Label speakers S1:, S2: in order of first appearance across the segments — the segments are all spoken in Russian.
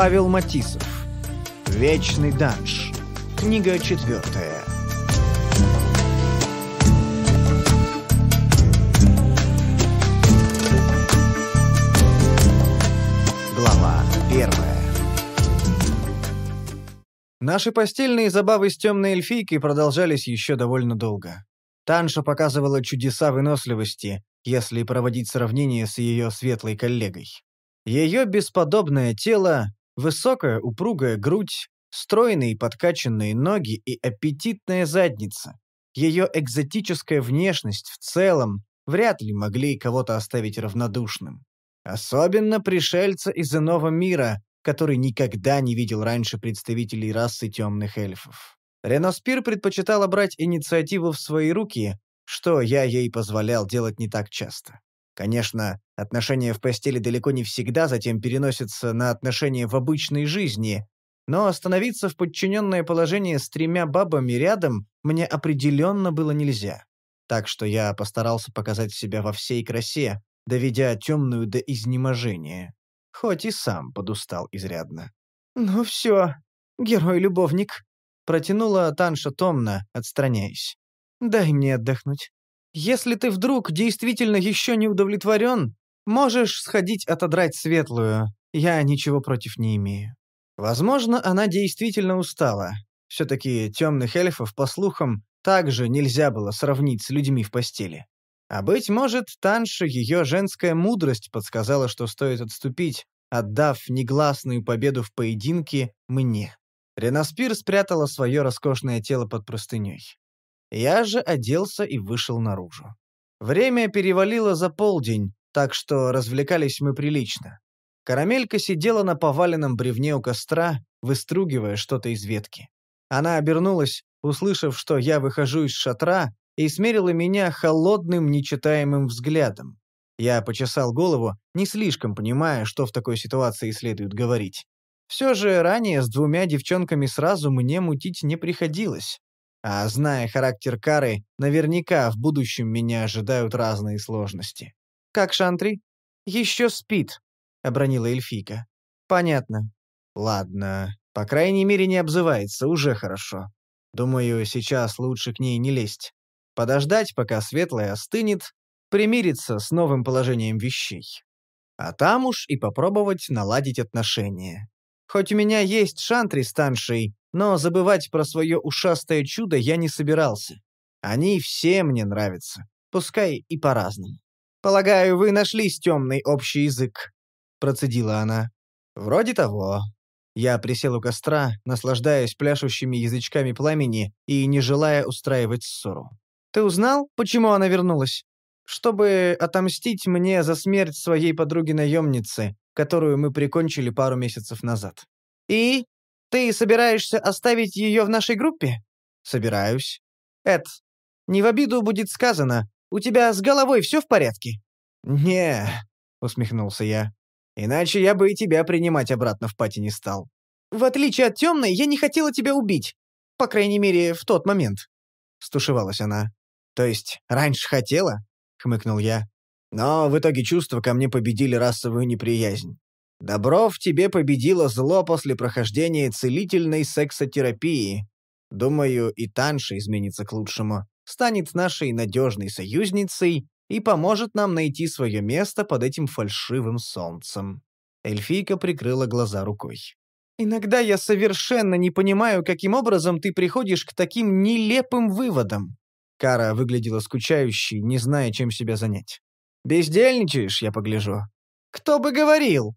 S1: Павел Матисов. Вечный данж. Книга четвертая. Глава первая. Наши постельные забавы с темной эльфийкой продолжались еще довольно долго. Танша показывала чудеса выносливости, если проводить сравнение с ее светлой коллегой. Ее бесподобное тело, Высокая, упругая грудь, стройные подкачанные ноги и аппетитная задница. Ее экзотическая внешность в целом вряд ли могли кого-то оставить равнодушным. Особенно пришельца из иного мира, который никогда не видел раньше представителей расы темных эльфов. Реноспир предпочитала брать инициативу в свои руки, что я ей позволял делать не так часто. Конечно, отношения в постели далеко не всегда затем переносятся на отношения в обычной жизни, но остановиться в подчиненное положение с тремя бабами рядом мне определенно было нельзя. Так что я постарался показать себя во всей красе, доведя темную до изнеможения. Хоть и сам подустал изрядно. «Ну все, герой-любовник», — протянула Танша томно, отстраняясь. «Дай мне отдохнуть. Если ты вдруг действительно еще не удовлетворен, можешь сходить отодрать светлую. Я ничего против не имею». Возможно, она действительно устала. Все-таки темных эльфов, по слухам, также нельзя было сравнить с людьми в постели. А быть может, Танша ее женская мудрость подсказала, что стоит отступить, отдав негласную победу в поединке мне. Ренаспир спрятала свое роскошное тело под простыней. Я же оделся и вышел наружу. Время перевалило за полдень, так что развлекались мы прилично. Карамелька сидела на поваленном бревне у костра, выстругивая что-то из ветки. Она обернулась, услышав, что я выхожу из шатра, и смерила меня холодным, нечитаемым взглядом. Я почесал голову, не слишком понимая, что в такой ситуации следует говорить. Все же ранее с двумя девчонками сразу мне мутить не приходилось. А зная характер Кары, наверняка в будущем меня ожидают разные сложности. «Как Шантри?» «Еще спит», — обронила эльфийка. «Понятно». «Ладно. По крайней мере, не обзывается, уже хорошо. Думаю, сейчас лучше к ней не лезть. Подождать, пока светлая остынет, примириться с новым положением вещей. А там уж и попробовать наладить отношения. Хоть у меня есть шантри с Таншей, но забывать про свое ушастое чудо я не собирался. Они все мне нравятся, пускай и по-разному. «Полагаю, вы нашли темный общий язык», — процедила она. «Вроде того». Я присел у костра, наслаждаясь пляшущими язычками пламени и не желая устраивать ссору. «Ты узнал, почему она вернулась?» «Чтобы отомстить мне за смерть своей подруги-наемницы, которую мы прикончили пару месяцев назад». «И ты собираешься оставить ее в нашей группе? Собираюсь. Эд, не в обиду будет сказано. У тебя с головой все в порядке? Не, усмехнулся я. Иначе я бы и тебя принимать обратно в пати не стал. В отличие от темной, я не хотела тебя убить. По крайней мере, в тот момент. Стушевалась она. То есть, раньше хотела? Хмыкнул я. Но в итоге чувства ко мне победили расовую неприязнь. Добро в тебе победило зло после прохождения целительной сексотерапии. Думаю, и Танша изменится к лучшему, станет нашей надежной союзницей и поможет нам найти свое место под этим фальшивым солнцем». Эльфийка прикрыла глаза рукой. «Иногда я совершенно не понимаю, каким образом ты приходишь к таким нелепым выводам». Кара выглядела скучающей, не зная, чем себя занять. «Бездельничаешь, я погляжу». «Кто бы говорил?»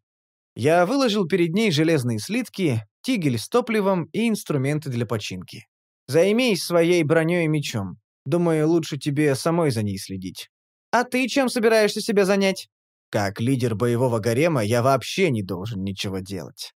S1: Я выложил перед ней железные слитки, тигель с топливом и инструменты для починки. Займись своей броней и мечом. Думаю, лучше тебе самой за ней следить. А ты чем собираешься себя занять? Как лидер боевого гарема я вообще не должен ничего делать.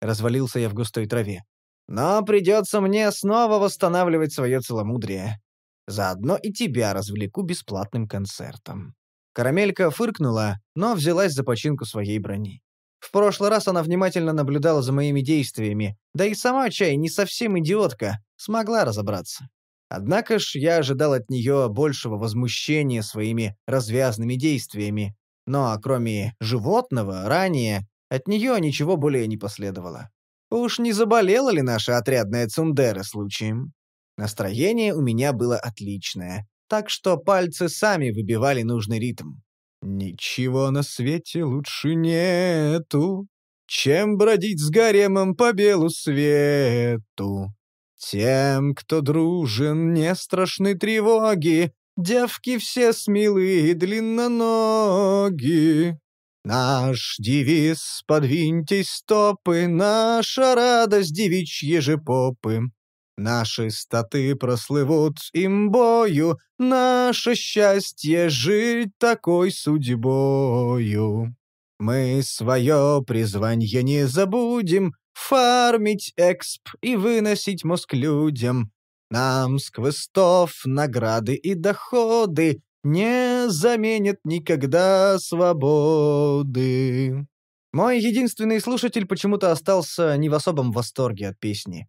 S1: Развалился я в густой траве. Но придется мне снова восстанавливать свое целомудрие. Заодно и тебя развлеку бесплатным концертом. Карамелька фыркнула, но взялась за починку своей брони. В прошлый раз она внимательно наблюдала за моими действиями, да и сама Чай не совсем идиотка, смогла разобраться. Однако ж я ожидал от нее большего возмущения своими развязными действиями. Но ну, а кроме животного, ранее, от нее ничего более не последовало. Уж не заболела ли наша отрядная Цундера случаем? Настроение у меня было отличное, так что пальцы сами выбивали нужный ритм. Ничего на свете лучше нету, Чем бродить с гаремом по белу свету. Тем, кто дружен, не страшны тревоги, Девки все смелые и длинноноги. Наш девиз — подвиньтесь стопы, Наша радость девичьи же попы. Наши статы прослывут им бою, Наше счастье жить такой судьбою. Мы свое призвание не забудем, Фармить эксп и выносить мозг людям. Нам с квестов награды и доходы Не заменят никогда свободы. Мой единственный слушатель почему-то остался не в особом восторге от песни.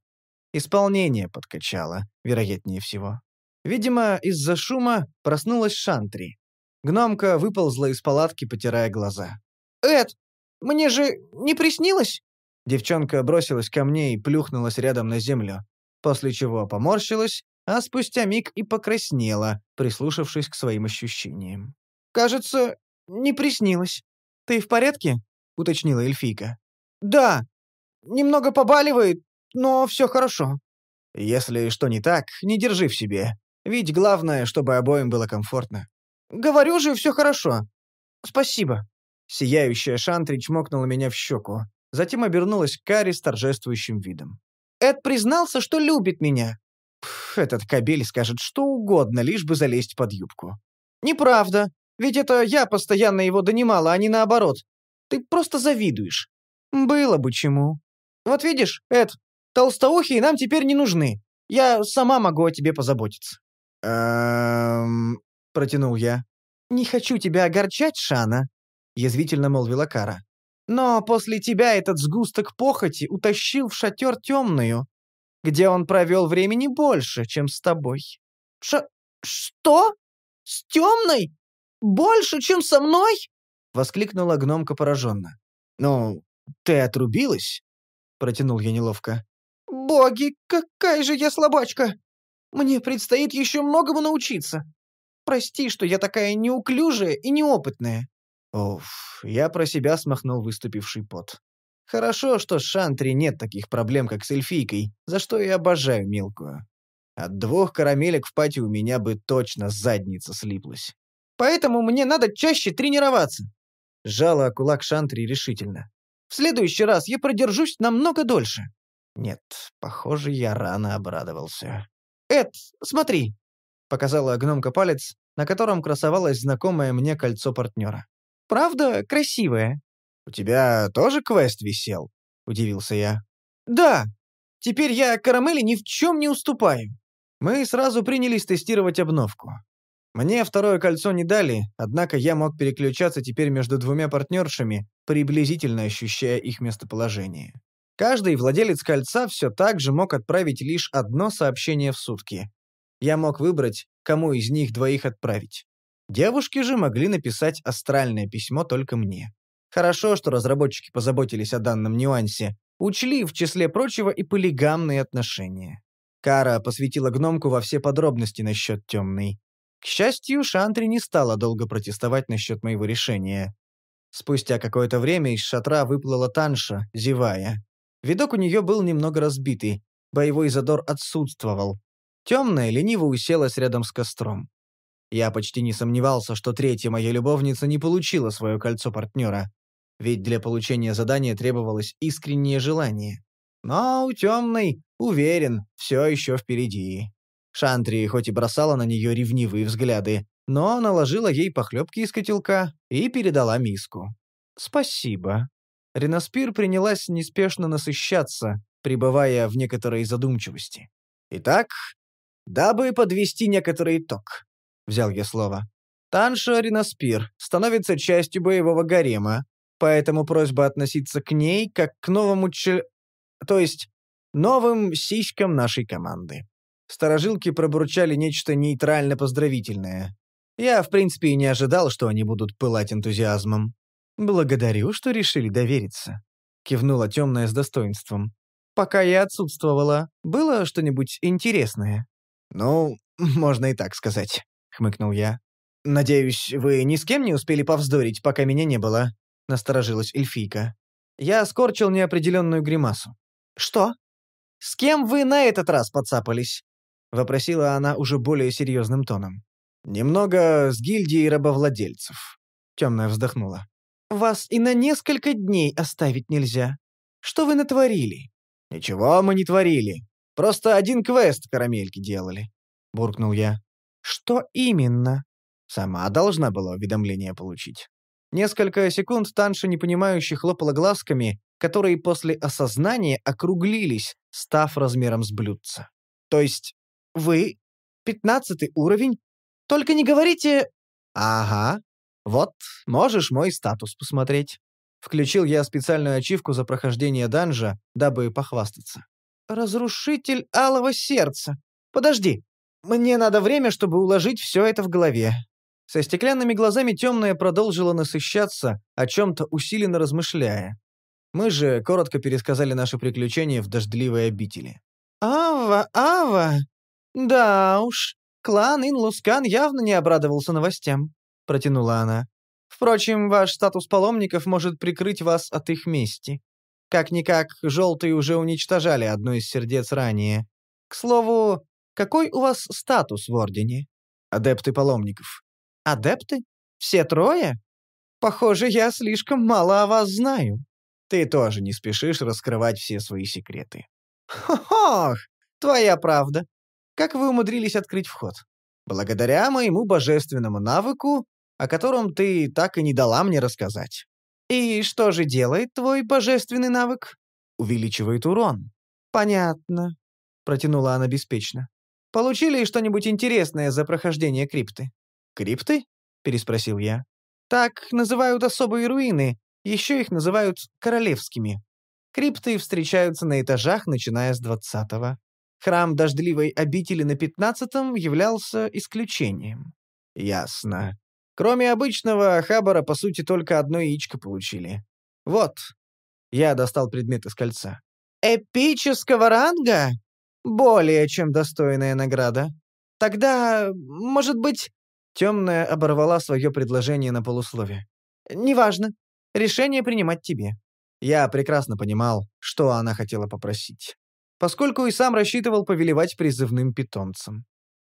S1: Исполнение подкачало, вероятнее всего. Видимо, из-за шума проснулась Шантри. Гномка выползла из палатки, потирая глаза. «Эд, мне же не приснилось?» Девчонка бросилась ко мне и плюхнулась рядом на землю, после чего поморщилась, а спустя миг и покраснела, прислушавшись к своим ощущениям. «Кажется, не приснилось. Ты в порядке?» — уточнила эльфийка. «Да. Немного побаливает, но все хорошо. Если что не так, не держи в себе. Ведь главное, чтобы обоим было комфортно. Говорю же, все хорошо. Спасибо. Сияющая Шантри мокнула меня в щеку. Затем обернулась к Каре с торжествующим видом. Эд признался, что любит меня. Пф, этот кабель скажет что угодно, лишь бы залезть под юбку. Неправда. Ведь это я постоянно его донимала, а не наоборот. Ты просто завидуешь. Было бы чему. Вот видишь, Эд, Толстоухие нам теперь не нужны. Я сама могу о тебе позаботиться». «Эм...» — протянул я. «Не хочу тебя огорчать, Шана», — язвительно молвила Кара. «Но после тебя этот сгусток похоти утащил в шатер темную, где он провел времени больше, чем с тобой». «Ш... что? С темной? Больше, чем со мной?» — воскликнула гномка пораженно. «Ну, ты отрубилась?» — протянул я неловко. «Боги, какая же я слабачка! Мне предстоит еще многому научиться. Прости, что я такая неуклюжая и неопытная». Уф, я про себя смахнул выступивший пот. Хорошо, что с Шантри нет таких проблем, как с эльфийкой, за что я обожаю мелкую. От двух карамелек в пати у меня бы точно задница слиплась. Поэтому мне надо чаще тренироваться. Жала кулак Шантри решительно. В следующий раз я продержусь намного дольше. Нет, похоже, я рано обрадовался. «Эд, смотри!» — показала гномка палец, на котором красовалось знакомое мне кольцо партнера. «Правда красивое?» «У тебя тоже квест висел?» — удивился я. «Да! Теперь я карамели ни в чем не уступаю!» Мы сразу принялись тестировать обновку. Мне второе кольцо не дали, однако я мог переключаться теперь между двумя партнершами, приблизительно ощущая их местоположение. Каждый владелец кольца все так же мог отправить лишь одно сообщение в сутки. Я мог выбрать, кому из них двоих отправить. Девушки же могли написать астральное письмо только мне. Хорошо, что разработчики позаботились о данном нюансе, учли, в числе прочего, и полигамные отношения. Кара посвятила гномку во все подробности насчет темной. К счастью, Шантри не стала долго протестовать насчет моего решения. Спустя какое-то время из шатра выплыла Танша, зевая. Видок у нее был немного разбитый, боевой задор отсутствовал. Темная лениво уселась рядом с костром. Я почти не сомневался, что третья моя любовница не получила свое кольцо партнера, ведь для получения задания требовалось искреннее желание. Но у темной, уверен, все еще впереди. Шантри хоть и бросала на нее ревнивые взгляды, но наложила ей похлебки из котелка и передала миску. «Спасибо», Ренаспир принялась неспешно насыщаться, пребывая в некоторой задумчивости. «Итак, дабы подвести некоторый итог», — взял я слово. «Танша Ренаспир становится частью боевого гарема, поэтому просьба относиться к ней как к новому ч... то есть новым сиськам нашей команды». Сторожилки пробурчали нечто нейтрально-поздравительное. Я, в принципе, и не ожидал, что они будут пылать энтузиазмом. «Благодарю, что решили довериться», — кивнула темная с достоинством. «Пока я отсутствовала, было что-нибудь интересное?» «Ну, можно и так сказать», — хмыкнул я. «Надеюсь, вы ни с кем не успели повздорить, пока меня не было?» — насторожилась эльфийка. Я скорчил неопределенную гримасу. «Что? С кем вы на этот раз подцапались?» — вопросила она уже более серьезным тоном. «Немного с гильдии рабовладельцев», — темная вздохнула. Вас и на несколько дней оставить нельзя. Что вы натворили?» «Ничего мы не творили. Просто один квест карамельки делали», — буркнул я. «Что именно?» Сама должна была уведомление получить. Несколько секунд Танша непонимающе хлопала глазками, которые после осознания округлились, став размером с блюдца. «То есть вы, пятнадцатый уровень, только не говорите...» «Ага, «Вот, можешь мой статус посмотреть». Включил я специальную ачивку за прохождение данжа, дабы похвастаться. «Разрушитель алого сердца. Подожди. Мне надо время, чтобы уложить все это в голове». Со стеклянными глазами темная продолжила насыщаться, о чем-то усиленно размышляя. Мы же коротко пересказали наши приключения в дождливой обители. «Ава, Ава! Да уж, клан Инлускан явно не обрадовался новостям протянула она. «Впрочем, ваш статус паломников может прикрыть вас от их мести. Как-никак, желтые уже уничтожали одно из сердец ранее. К слову, какой у вас статус в Ордене?» «Адепты паломников». «Адепты? Все трое? Похоже, я слишком мало о вас знаю». «Ты тоже не спешишь раскрывать все свои секреты». «Хо-хох! Твоя правда. Как вы умудрились открыть вход?» «Благодаря моему божественному навыку о котором ты так и не дала мне рассказать. И что же делает твой божественный навык? Увеличивает урон. Понятно, протянула она беспечно. Получили что-нибудь интересное за прохождение крипты? Крипты? переспросил я. Так называют особые руины, еще их называют королевскими. Крипты встречаются на этажах, начиная с двадцатого. Храм дождливой обители на пятнадцатом являлся исключением. Ясно. Кроме обычного хабара, по сути, только одно яичко получили. Вот. Я достал предмет из кольца. Эпического ранга? Более чем достойная награда. Тогда, может быть... Темная оборвала свое предложение на полуслове. «Неважно. Решение принимать тебе». Я прекрасно понимал, что она хотела попросить, поскольку и сам рассчитывал повелевать призывным питомцем.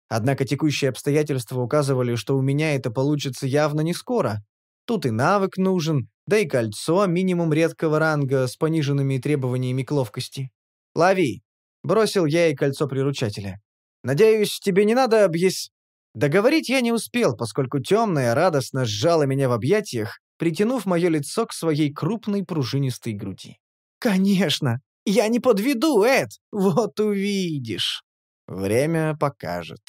S1: Однако текущие обстоятельства указывали, что у меня это получится явно не скоро. Тут и навык нужен, да и кольцо минимум редкого ранга с пониженными требованиями к ловкости. «Лови!» — бросил я ей кольцо приручателя. «Надеюсь, тебе не надо объяс...» Договорить я не успел, поскольку темная радостно сжала меня в объятиях, притянув мое лицо к своей крупной пружинистой груди. «Конечно! Я не подведу, Эд! Вот увидишь!» Время покажет.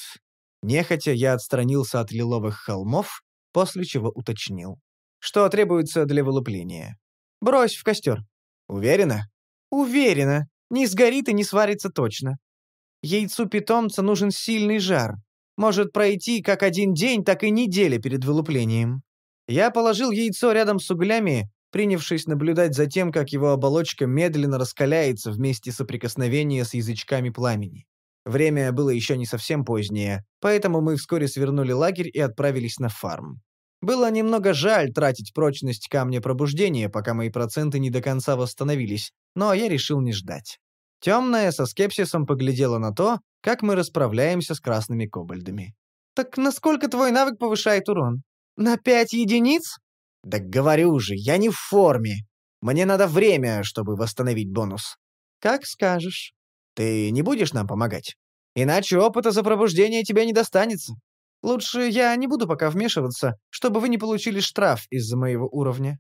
S1: Нехотя я отстранился от лиловых холмов, после чего уточнил. Что требуется для вылупления? Брось в костер. Уверена? Уверена. Не сгорит и не сварится точно. Яйцу питомца нужен сильный жар. Может пройти как один день, так и неделя перед вылуплением. Я положил яйцо рядом с углями, принявшись наблюдать за тем, как его оболочка медленно раскаляется вместе соприкосновения с язычками пламени. Время было еще не совсем позднее, поэтому мы вскоре свернули лагерь и отправились на фарм. Было немного жаль тратить прочность камня пробуждения, пока мои проценты не до конца восстановились, но я решил не ждать. Темная со скепсисом поглядела на то, как мы расправляемся с красными кобальдами. «Так насколько твой навык повышает урон? На пять единиц?» «Да говорю же, я не в форме. Мне надо время, чтобы восстановить бонус». «Как скажешь». Ты не будешь нам помогать? Иначе опыта за пробуждение тебе не достанется. Лучше я не буду пока вмешиваться, чтобы вы не получили штраф из-за моего уровня».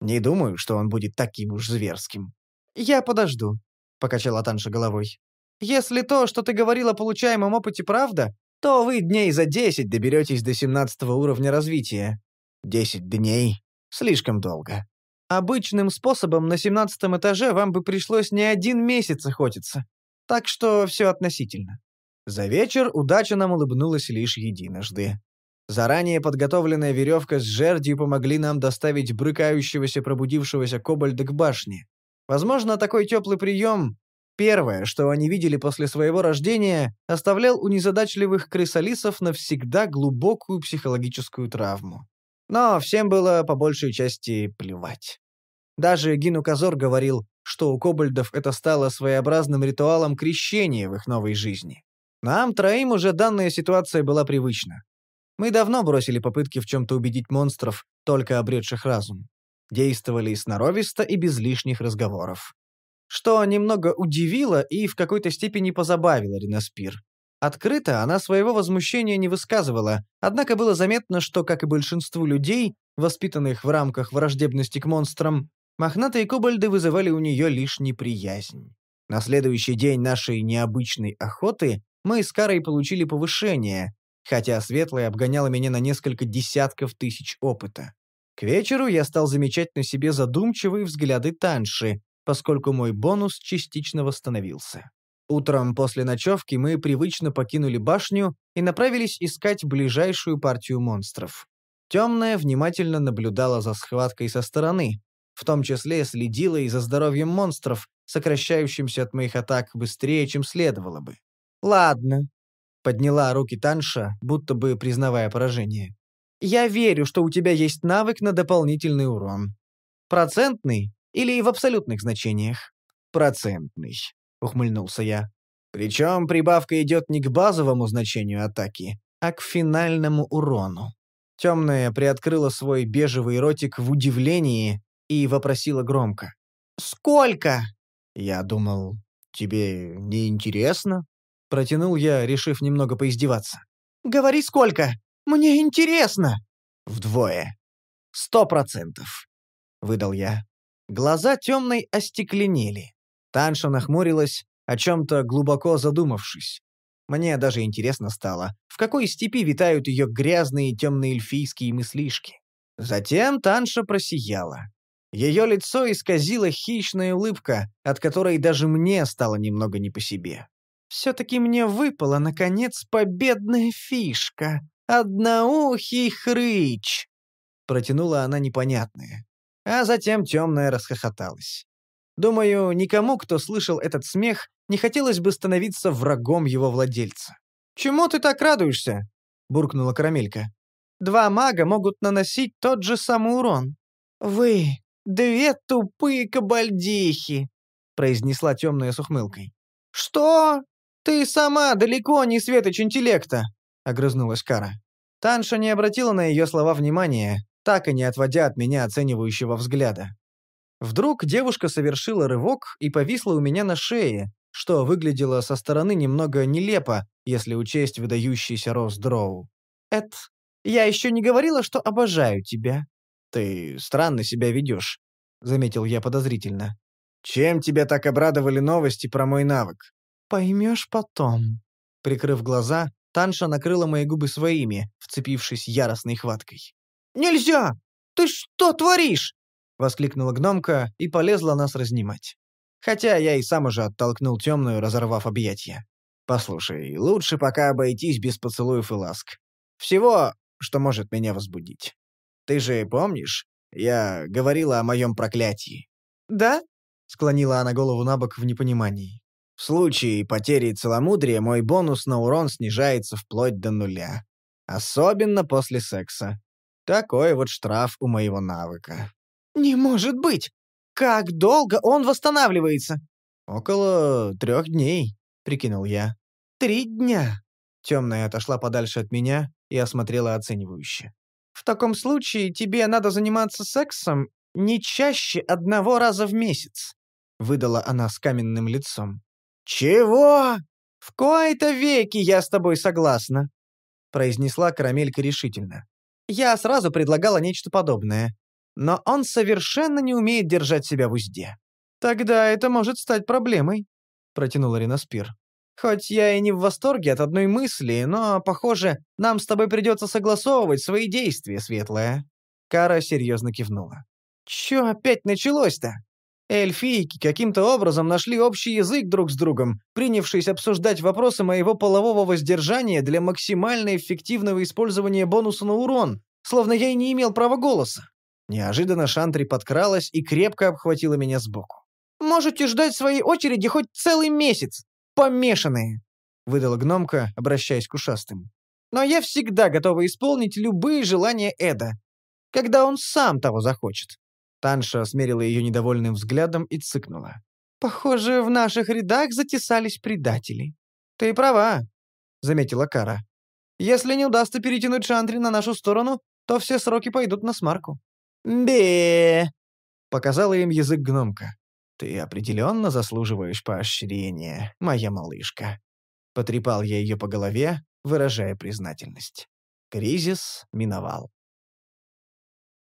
S1: «Не думаю, что он будет таким уж зверским». «Я подожду», — покачала Танша головой. «Если то, что ты говорил о получаемом опыте, правда, то вы дней за десять доберетесь до семнадцатого уровня развития». «Десять дней? Слишком долго». «Обычным способом на семнадцатом этаже вам бы пришлось не один месяц охотиться. Так что все относительно. За вечер удача нам улыбнулась лишь единожды. Заранее подготовленная веревка с жердью помогли нам доставить брыкающегося пробудившегося кобальда к башне. Возможно, такой теплый прием — первое, что они видели после своего рождения, оставлял у незадачливых крысолисов навсегда глубокую психологическую травму. Но всем было по большей части плевать. Даже Гинуказор говорил, что у кобальдов это стало своеобразным ритуалом крещения в их новой жизни. Нам троим уже данная ситуация была привычна. Мы давно бросили попытки в чем-то убедить монстров, только обретших разум. Действовали и сноровисто и без лишних разговоров. Что немного удивило и в какой-то степени позабавило Ренаспир. Открыто она своего возмущения не высказывала, однако было заметно, что, как и большинству людей, воспитанных в рамках враждебности к монстрам, Мохнатые кобальды вызывали у нее лишь неприязнь. На следующий день нашей необычной охоты мы с Карой получили повышение, хотя Светлая обгоняла меня на несколько десятков тысяч опыта. К вечеру я стал замечать на себе задумчивые взгляды Танши, поскольку мой бонус частично восстановился. Утром после ночевки мы привычно покинули башню и направились искать ближайшую партию монстров. Темная внимательно наблюдала за схваткой со стороны, в том числе следила и за здоровьем монстров, сокращающимся от моих атак быстрее, чем следовало бы. «Ладно», — подняла руки Танша, будто бы признавая поражение. «Я верю, что у тебя есть навык на дополнительный урон. Процентный или в абсолютных значениях?» «Процентный», — ухмыльнулся я. «Причем прибавка идет не к базовому значению атаки, а к финальному урону». Темная приоткрыла свой бежевый ротик в удивлении, и вопросила громко. «Сколько?» Я думал, тебе не интересно? Протянул я, решив немного поиздеваться. «Говори, сколько! Мне интересно!» «Вдвое. Сто процентов!» — выдал я. Глаза темной остекленели. Танша нахмурилась, о чем-то глубоко задумавшись. Мне даже интересно стало, в какой степи витают ее грязные темные эльфийские мыслишки. Затем Танша просияла. Ее лицо исказила хищная улыбка, от которой даже мне стало немного не по себе. «Все-таки мне выпала, наконец, победная фишка. Одноухий хрыч!» Протянула она непонятное. А затем темная расхохоталась. Думаю, никому, кто слышал этот смех, не хотелось бы становиться врагом его владельца. «Чему ты так радуешься?» — буркнула Карамелька. «Два мага могут наносить тот же самый урон. Вы «Две тупые кабальдихи!» — произнесла темная с ухмылкой. «Что? Ты сама далеко не светоч интеллекта!» — огрызнулась Кара. Танша не обратила на ее слова внимания, так и не отводя от меня оценивающего взгляда. Вдруг девушка совершила рывок и повисла у меня на шее, что выглядело со стороны немного нелепо, если учесть выдающийся рост Дроу. Эт. я еще не говорила, что обожаю тебя», «Ты странно себя ведешь», — заметил я подозрительно. «Чем тебя так обрадовали новости про мой навык?» «Поймешь потом». Прикрыв глаза, Танша накрыла мои губы своими, вцепившись яростной хваткой. «Нельзя! Ты что творишь?» — воскликнула гномка и полезла нас разнимать. Хотя я и сам уже оттолкнул темную, разорвав объятья. «Послушай, лучше пока обойтись без поцелуев и ласк. Всего, что может меня возбудить». Ты же помнишь, я говорила о моем проклятии?» «Да?» — склонила она голову на бок в непонимании. «В случае потери целомудрия мой бонус на урон снижается вплоть до нуля. Особенно после секса. Такой вот штраф у моего навыка». «Не может быть! Как долго он восстанавливается?» «Около трех дней», — прикинул я. «Три дня». Темная отошла подальше от меня и осмотрела оценивающе. В таком случае тебе надо заниматься сексом не чаще одного раза в месяц», — выдала она с каменным лицом. «Чего?» «В кои-то веки я с тобой согласна», — произнесла Карамелька решительно. «Я сразу предлагала нечто подобное. Но он совершенно не умеет держать себя в узде». «Тогда это может стать проблемой», — протянула Ренаспир. Хоть я и не в восторге от одной мысли, но, похоже, нам с тобой придется согласовывать свои действия, Светлая». Кара серьезно кивнула. «Че опять началось-то?» Эльфийки каким-то образом нашли общий язык друг с другом, принявшись обсуждать вопросы моего полового воздержания для максимально эффективного использования бонуса на урон, словно я и не имел права голоса. Неожиданно Шантри подкралась и крепко обхватила меня сбоку. «Можете ждать своей очереди хоть целый месяц помешанные!» — выдала гномка, обращаясь к ушастым. «Но я всегда готова исполнить любые желания Эда, когда он сам того захочет». Танша осмерила ее недовольным взглядом и цыкнула. «Похоже, в наших рядах затесались предатели». «Ты права», — заметила Кара. «Если не удастся перетянуть Шантри на нашу сторону, то все сроки пойдут на смарку». «Бе!» — показала им язык гномка. «Ты определенно заслуживаешь поощрения, моя малышка». Потрепал я ее по голове, выражая признательность. Кризис миновал.